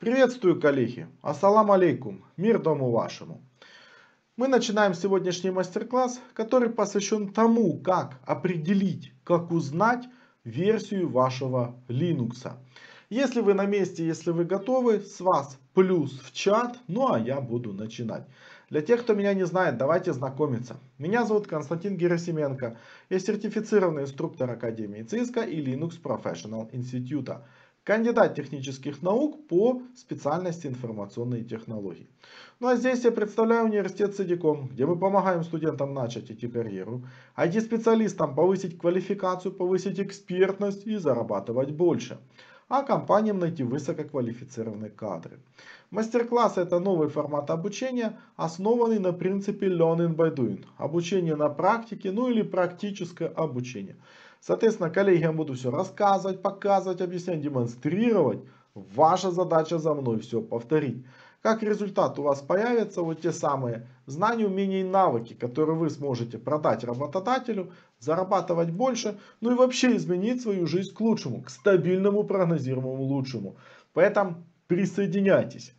Приветствую, коллеги! Ассаламу алейкум! Мир дому вашему! Мы начинаем сегодняшний мастер-класс, который посвящен тому, как определить, как узнать версию вашего Linux. Если вы на месте, если вы готовы, с вас плюс в чат, ну а я буду начинать. Для тех, кто меня не знает, давайте знакомиться. Меня зовут Константин Герасименко. Я сертифицированный инструктор Академии Циска и Linux Professional Института. Кандидат технических наук по специальности информационные технологии. Ну а здесь я представляю университет Сидиком, где мы помогаем студентам начать идти карьеру, IT-специалистам повысить квалификацию, повысить экспертность и зарабатывать больше а компаниям найти высококвалифицированные кадры. Мастер-класс – это новый формат обучения, основанный на принципе learning by doing – обучение на практике, ну или практическое обучение – Соответственно, коллегиям буду все рассказывать, показывать, объяснять, демонстрировать. Ваша задача за мной все повторить. Как результат у вас появятся вот те самые знания, умения и навыки, которые вы сможете продать работодателю, зарабатывать больше, ну и вообще изменить свою жизнь к лучшему, к стабильному прогнозируемому лучшему. Поэтому присоединяйтесь.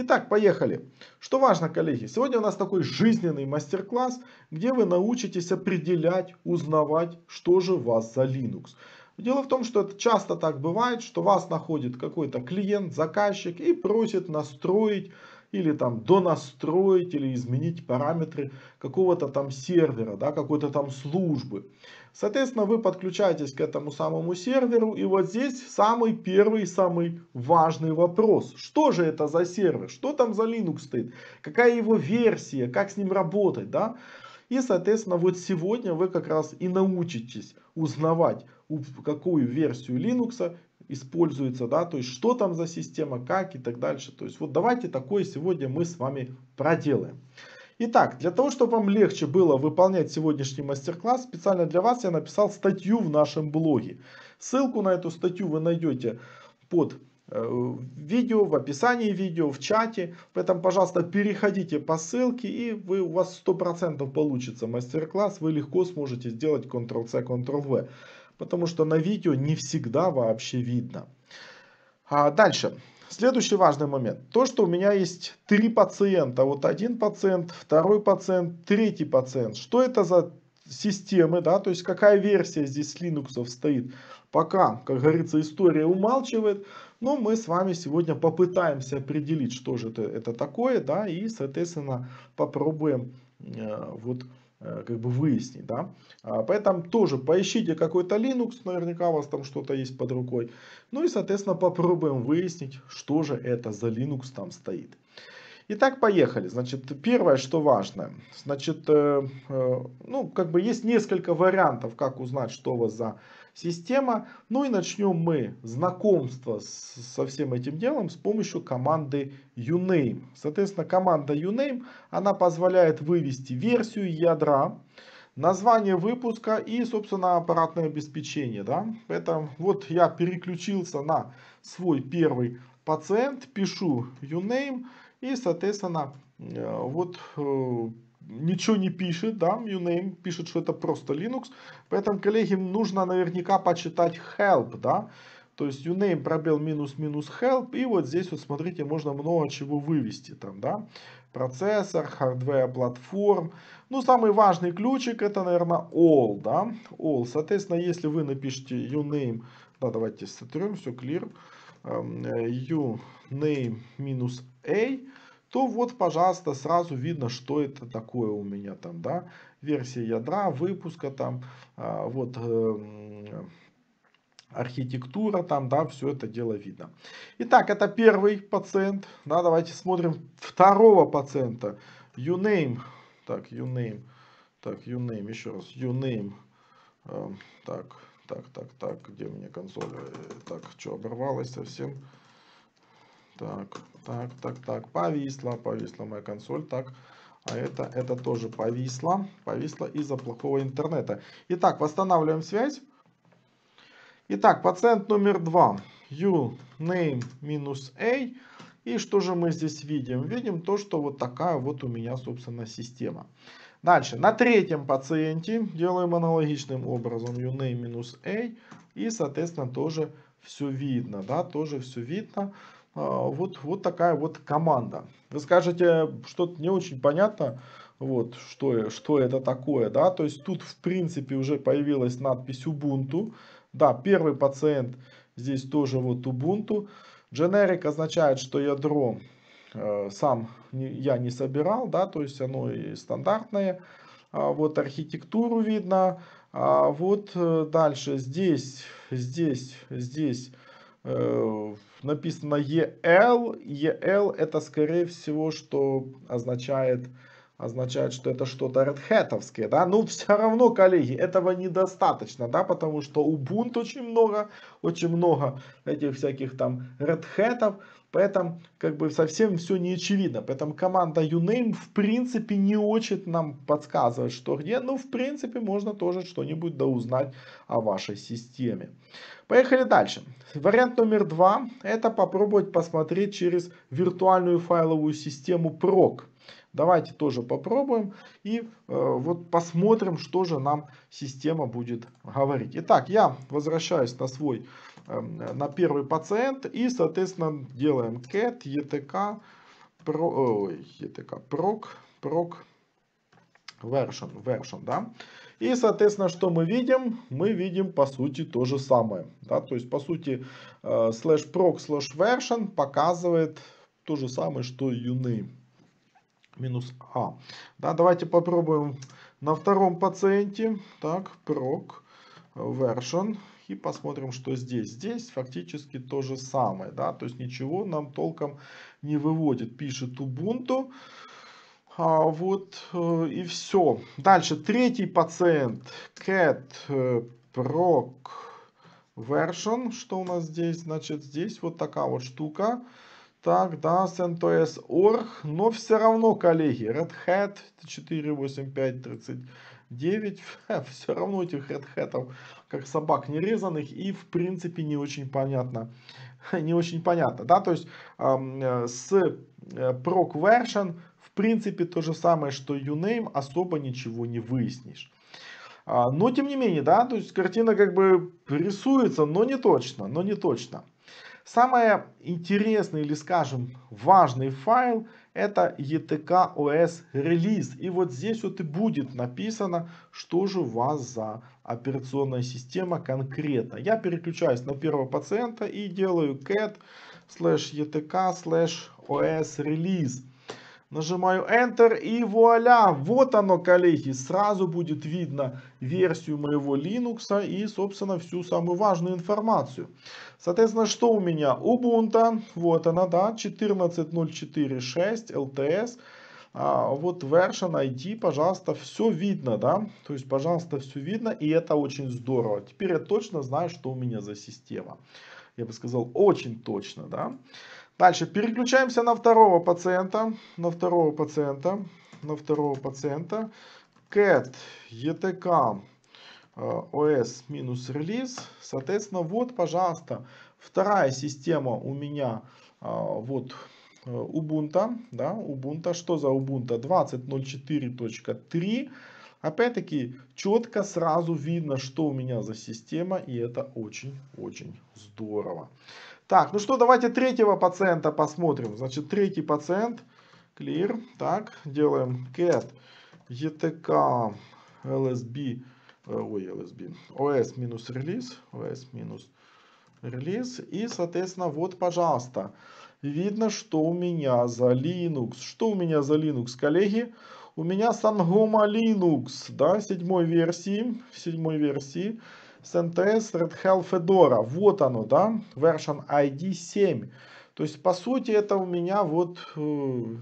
Итак, поехали. Что важно, коллеги, сегодня у нас такой жизненный мастер-класс, где вы научитесь определять, узнавать, что же вас за Linux. Дело в том, что это часто так бывает, что вас находит какой-то клиент, заказчик и просит настроить или там донастроить или изменить параметры какого-то там сервера, да, какой-то там службы. Соответственно, вы подключаетесь к этому самому серверу, и вот здесь самый первый, самый важный вопрос. Что же это за сервер? Что там за Linux стоит? Какая его версия? Как с ним работать, да? И, соответственно, вот сегодня вы как раз и научитесь узнавать, какую версию Linux используется, да, то есть что там за система, как и так дальше. То есть вот давайте такое сегодня мы с вами проделаем. Итак, для того, чтобы вам легче было выполнять сегодняшний мастер-класс, специально для вас я написал статью в нашем блоге. Ссылку на эту статью вы найдете под э, видео, в описании видео, в чате. Поэтому, пожалуйста, переходите по ссылке и вы, у вас 100% получится мастер-класс. Вы легко сможете сделать Ctrl-C, Ctrl-V потому что на видео не всегда вообще видно. А дальше. Следующий важный момент. То, что у меня есть три пациента. Вот один пациент, второй пациент, третий пациент. Что это за системы, да, то есть какая версия здесь с Linux стоит. Пока, как говорится, история умалчивает, но мы с вами сегодня попытаемся определить, что же это, это такое, да, и, соответственно, попробуем э, вот Э, как бы выяснить, да. А, поэтому тоже поищите какой-то Linux, наверняка у вас там что-то есть под рукой. Ну и, соответственно, попробуем выяснить, что же это за Linux там стоит. Итак, поехали. Значит, первое, что важно. Значит, э, э, ну, как бы есть несколько вариантов, как узнать, что у вас за система. Ну и начнем мы знакомство с, со всем этим делом с помощью команды uname. Соответственно, команда uname, она позволяет вывести версию ядра, название выпуска и, собственно, аппаратное обеспечение. Да? Это вот я переключился на свой первый пациент, пишу uname и, соответственно, э, вот э, ничего не пишет, да, Uname пишет, что это просто Linux. Поэтому, коллеги, нужно наверняка почитать help, да. То есть uname пробел минус минус help. И вот здесь вот смотрите, можно много чего вывести там, да. Процессор, хардвер, платформ. Ну, самый важный ключик это, наверное, all, да. All. Соответственно, если вы напишите uname, да, давайте сотрем, все clear. Эм, э, uname минус a то вот, пожалуйста, сразу видно, что это такое у меня там, да, версия ядра, выпуска там, а, вот, эм, архитектура там, да, все это дело видно. Итак, это первый пациент, да, давайте смотрим второго пациента, you name так, you name так, you name еще раз, you name эм, так, так, так, так, где у меня консоль, э, так, что, оборвалась совсем, так, так, так, так, повисла, повисла моя консоль, так, а это, это тоже повисло, повисло из-за плохого интернета. Итак, восстанавливаем связь. Итак, пациент номер два, name минус a. И что же мы здесь видим? Видим то, что вот такая вот у меня, собственно, система. Дальше, на третьем пациенте делаем аналогичным образом name минус a. И, соответственно, тоже все видно, да, тоже все видно. А, вот, вот такая вот команда. Вы скажете, что-то не очень понятно, вот, что, что это такое, да, то есть тут, в принципе, уже появилась надпись Ubuntu, да, первый пациент здесь тоже вот Ubuntu, generic означает, что ядро э, сам не, я не собирал, да, то есть оно и стандартное, а, вот архитектуру видно, а вот э, дальше здесь, здесь, здесь, э, написано EL. EL это скорее всего, что означает, означает что это что-то редхетовское, да. Но ну, все равно, коллеги, этого недостаточно, да, потому что Ubuntu очень много, очень много этих всяких там редхетов. Поэтому как бы совсем все не очевидно. Поэтому команда UNAME в принципе не очень нам подсказывает, что где. Но ну, в принципе можно тоже что-нибудь доузнать о вашей системе. Поехали дальше. Вариант номер два. Это попробовать посмотреть через виртуальную файловую систему PROC. Давайте тоже попробуем и э, вот посмотрим, что же нам система будет говорить. Итак, я возвращаюсь на свой, э, на первый пациент и, соответственно, делаем cat, etc, pro, э, etc, proc, proc, version, version, да. И, соответственно, что мы видим? Мы видим, по сути, то же самое. Да? То есть, по сути, э, слэш proc, слэш version показывает то же самое, что юны минус А. Да, давайте попробуем на втором пациенте. Так, прок, version. И посмотрим, что здесь. Здесь фактически то же самое. Да, то есть ничего нам толком не выводит. Пишет Ubuntu. А вот э, и все. Дальше третий пациент. Cat proc э, version. Что у нас здесь? Значит, здесь вот такая вот штука. Так, да, CentOS org, но все равно, коллеги, Red Hat 48539, все равно этих Red Hat, как собак нерезанных, и в принципе не очень понятно, не очень понятно, да, то есть э, с proc э, version в принципе то же самое, что uname, особо ничего не выяснишь. А, но тем не менее, да, то есть картина как бы рисуется, но не точно, но не точно. Самое интересный или, скажем, важный файл это ETK OS релиз. И вот здесь вот и будет написано, что же у вас за операционная система конкретно. Я переключаюсь на первого пациента и делаю cat slash ETK slash OS релиз. Нажимаю Enter и вуаля, вот оно, коллеги, сразу будет видно версию моего Linux и, собственно, всю самую важную информацию. Соответственно, что у меня? Ubuntu, вот она, да, 14.04.6 LTS, а, вот version ID, пожалуйста, все видно, да, то есть, пожалуйста, все видно, и это очень здорово. Теперь я точно знаю, что у меня за система. Я бы сказал, очень точно, да. Дальше переключаемся на второго пациента, на второго пациента, на второго пациента. CAT, ETK, OS минус релиз. Соответственно, вот, пожалуйста, вторая система у меня, э, вот, э, Ubuntu, да, Ubuntu, что за Ubuntu? 20.04.3. Опять-таки, четко сразу видно, что у меня за система, и это очень-очень здорово. Так, ну что, давайте третьего пациента посмотрим. Значит, третий пациент. Clear. Так, делаем cat. ETK LSB. Ой, LSB. OS минус релиз. OS минус релиз. И, соответственно, вот, пожалуйста. Видно, что у меня за Linux. Что у меня за Linux, коллеги? У меня Sangoma Linux, да, седьмой версии. Седьмой версии. CentOS Red Hell Fedora. Вот оно, да, version ID 7. То есть, по сути, это у меня вот э,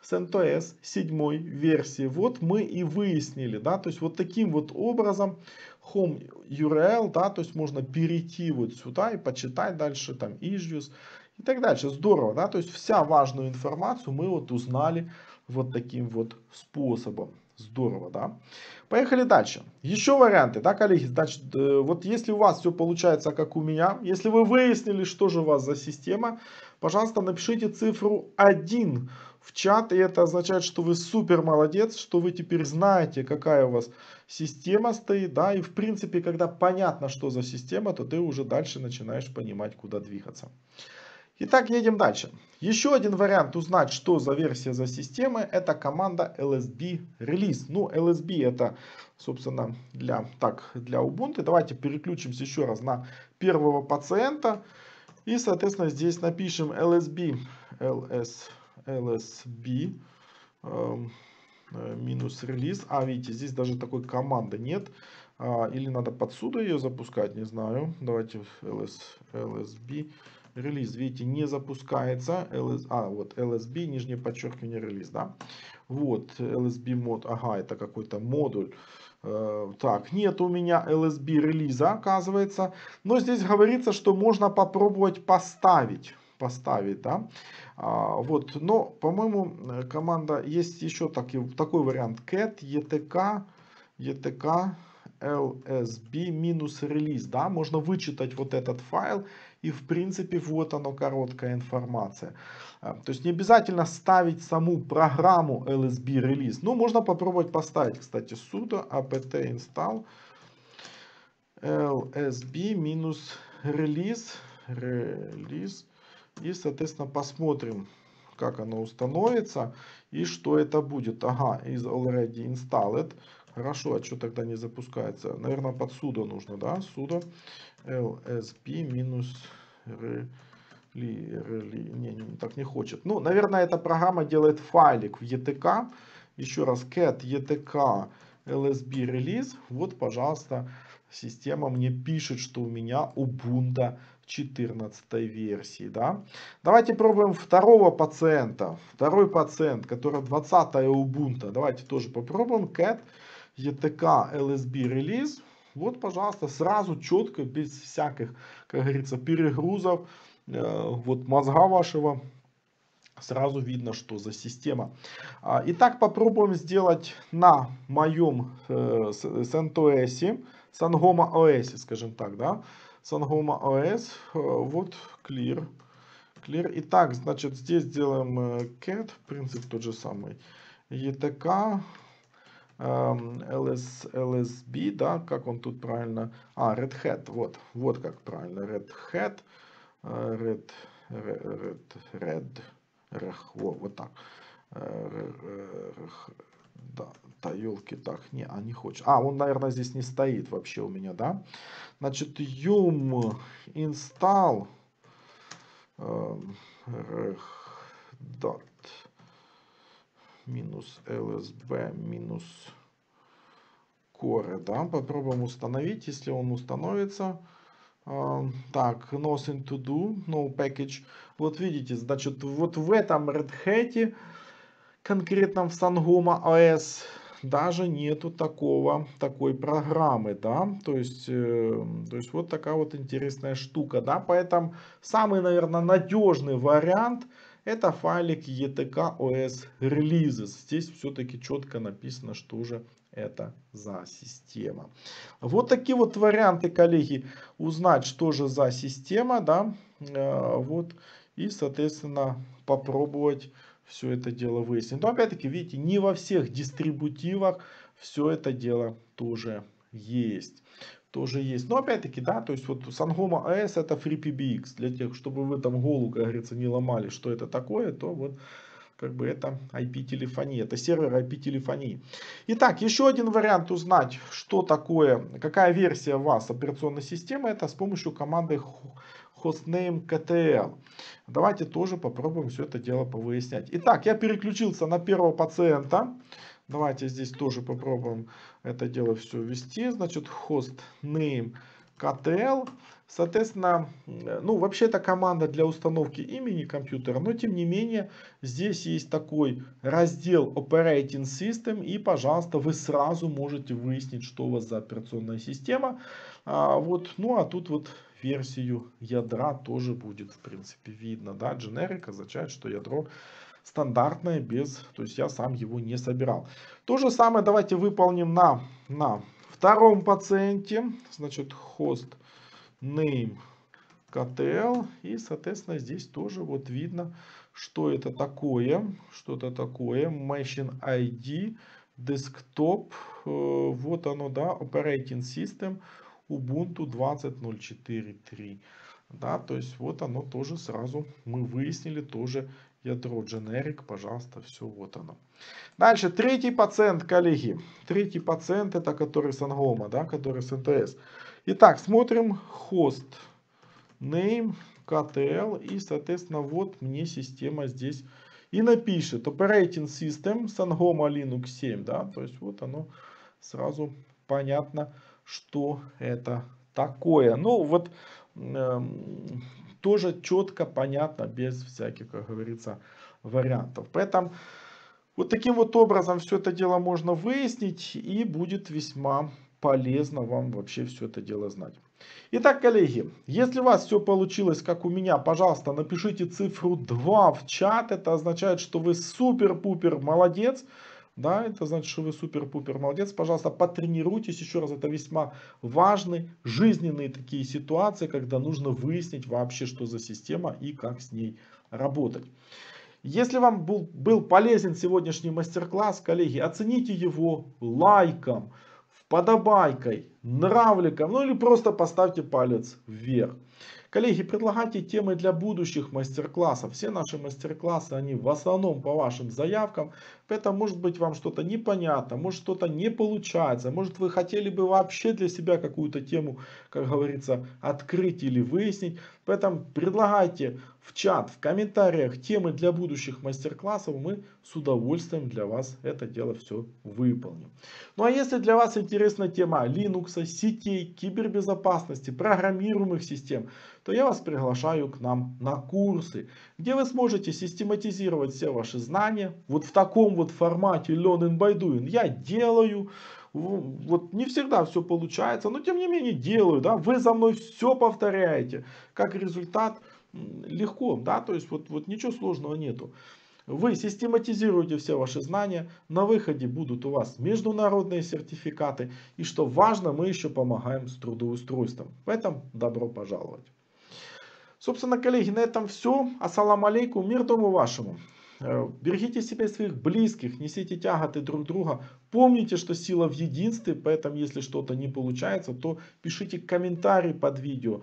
с 7 версии. Вот мы и выяснили, да, то есть, вот таким вот образом home URL, да, то есть, можно перейти вот сюда и почитать дальше там issues и так дальше. Здорово, да, то есть, вся важную информацию мы вот узнали вот таким вот способом. Здорово, да? Поехали дальше. Еще варианты, да, коллеги? Значит, э, вот если у вас все получается, как у меня, если вы выяснили, что же у вас за система, пожалуйста, напишите цифру 1 в чат, и это означает, что вы супер молодец, что вы теперь знаете, какая у вас система стоит, да, и в принципе, когда понятно, что за система, то ты уже дальше начинаешь понимать, куда двигаться. Итак, едем дальше. Еще один вариант узнать, что за версия за системы, это команда lsb release. Ну, lsb это, собственно, для, так, для Ubuntu. Давайте переключимся еще раз на первого пациента. И, соответственно, здесь напишем lsb, ls, lsb, эм, э, минус релиз. А, видите, здесь даже такой команды нет. А, или надо подсюда ее запускать, не знаю. Давайте ls, lsb, релиз, видите, не запускается. LS, а, вот LSB, нижнее подчеркивание, релиз, да. Вот, LSB мод, ага, это какой-то модуль. Э, так, нет у меня LSB релиза, оказывается. Но здесь говорится, что можно попробовать поставить. Поставить, да. А, вот, но, по-моему, команда есть еще таки, такой вариант. cat, etk, etk, lsb минус релиз, да. Можно вычитать вот этот файл и в принципе вот оно короткая информация. А, то есть не обязательно ставить саму программу LSB релиз. Ну можно попробовать поставить, кстати, sudo apt install lsb минус релиз релиз и соответственно посмотрим как оно установится и что это будет ага is already installed Хорошо, а что тогда не запускается? Наверное, под sudo нужно, да? sudo lsp минус Ли, не, не, так не хочет. Ну, наверное, эта программа делает файлик в ETK. Еще раз, cat ETK LSB релиз. Вот, пожалуйста, система мне пишет, что у меня Ubuntu 14 версии. Да? Давайте пробуем второго пациента. Второй пациент, который 20 Ubuntu. Давайте тоже попробуем. Cat ETK LSB релиз. Вот, пожалуйста, сразу четко, без всяких, как говорится, перегрузов вот мозга вашего. Сразу видно, что за система. А, итак, попробуем сделать на моем CentOS, э, Sangoma OS, скажем так, да, Sangoma OS, э, вот clear, clear. Итак, значит, здесь делаем э, cat, принцип тот же самый, ETK, LS, эм, LSB, да, как он тут правильно, а, Red Hat, вот, вот как правильно, Red Hat, э, Red, Red, Red, Red, во, вот так, э, да, да, елки, так, не, а не хочет, а, он, наверное, здесь не стоит вообще у меня, да, значит, yum install, Red, dot, минус lsb минус core. Да? Попробуем установить, если он установится. А, так, nothing to do, no package. Вот видите, значит, вот в этом Red Hat, конкретно в Sangoma OS, даже нету такого, такой программы, да, то есть, э, то есть вот такая вот интересная штука, да, поэтому самый, наверное, надежный вариант – это файлик ETK OS Releases. Здесь все-таки четко написано, что же это за система. Вот такие вот варианты, коллеги, узнать, что же за система, да, э, вот, и, соответственно, попробовать все это дело выяснить. Но, опять-таки, видите, не во всех дистрибутивах все это дело тоже есть тоже есть. Но опять-таки, да, то есть вот Sangoma AS а это FreePBX. Для тех, чтобы вы там голову, как говорится, не ломали, что это такое, то вот как бы это ip телефонии, это сервер IP-телефонии. Итак, еще один вариант узнать, что такое, какая версия у вас операционной системы, это с помощью команды hostname ktl. Давайте тоже попробуем все это дело повыяснять. Итак, я переключился на первого пациента. Давайте здесь тоже попробуем это дело все ввести. Значит, host name KTL. Соответственно, э, ну вообще это команда для установки имени компьютера, но тем не менее здесь есть такой раздел Operating System и, пожалуйста, вы сразу можете выяснить, что у вас за операционная система. А, вот, ну а тут вот версию ядра тоже будет в принципе видно, да, generic означает, что ядро стандартное, без, то есть я сам его не собирал. То же самое давайте выполним на, на втором пациенте, значит, host name ktl, и, соответственно, здесь тоже вот видно, что это такое, что-то такое, machine ID, desktop, э, вот оно, да, operating system, Ubuntu 20.04.3. Да, то есть вот оно тоже сразу мы выяснили тоже Ядро generic, пожалуйста, все, вот оно. Дальше, третий пациент, коллеги. Третий пациент, это который с ангома, да, который с НТС. Итак, смотрим хост, name, ktl и, соответственно, вот мне система здесь и напишет operating system с ангома Linux 7, да, то есть вот оно сразу понятно, что это такое. Ну, вот эм, тоже четко, понятно, без всяких, как говорится, вариантов. Поэтому вот таким вот образом все это дело можно выяснить и будет весьма полезно вам вообще все это дело знать. Итак, коллеги, если у вас все получилось, как у меня, пожалуйста, напишите цифру 2 в чат. Это означает, что вы супер-пупер молодец. Да, это значит, что вы супер-пупер молодец. Пожалуйста, потренируйтесь еще раз. Это весьма важные жизненные такие ситуации, когда нужно выяснить вообще, что за система и как с ней работать. Если вам был, был полезен сегодняшний мастер-класс, коллеги, оцените его лайком, подобайкой, нравликом, ну или просто поставьте палец вверх. Коллеги, предлагайте темы для будущих мастер-классов. Все наши мастер-классы, они в основном по вашим заявкам. Поэтому, может быть, вам что-то непонятно, может, что-то не получается. Может, вы хотели бы вообще для себя какую-то тему, как говорится, открыть или выяснить. Поэтому предлагайте в чат, в комментариях темы для будущих мастер-классов. Мы с удовольствием для вас это дело все выполним. Ну а если для вас интересна тема Linux, сетей, кибербезопасности, программируемых систем, то я вас приглашаю к нам на курсы, где вы сможете систематизировать все ваши знания. Вот в таком вот формате Learn in by Doing я делаю вот не всегда все получается, но тем не менее делаю, да, вы за мной все повторяете, как результат легко, да, то есть вот, вот ничего сложного нету. Вы систематизируете все ваши знания, на выходе будут у вас международные сертификаты, и что важно, мы еще помогаем с трудоустройством. В этом добро пожаловать. Собственно, коллеги, на этом все. Ассаламу алейкум, мир дому вашему. Э, берегите себя и своих близких, несите тяготы друг друга. Помните, что сила в единстве, поэтому если что-то не получается, то пишите комментарий под видео,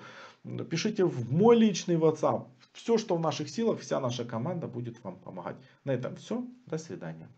пишите в мой личный WhatsApp. Все, что в наших силах, вся наша команда будет вам помогать. На этом все. До свидания.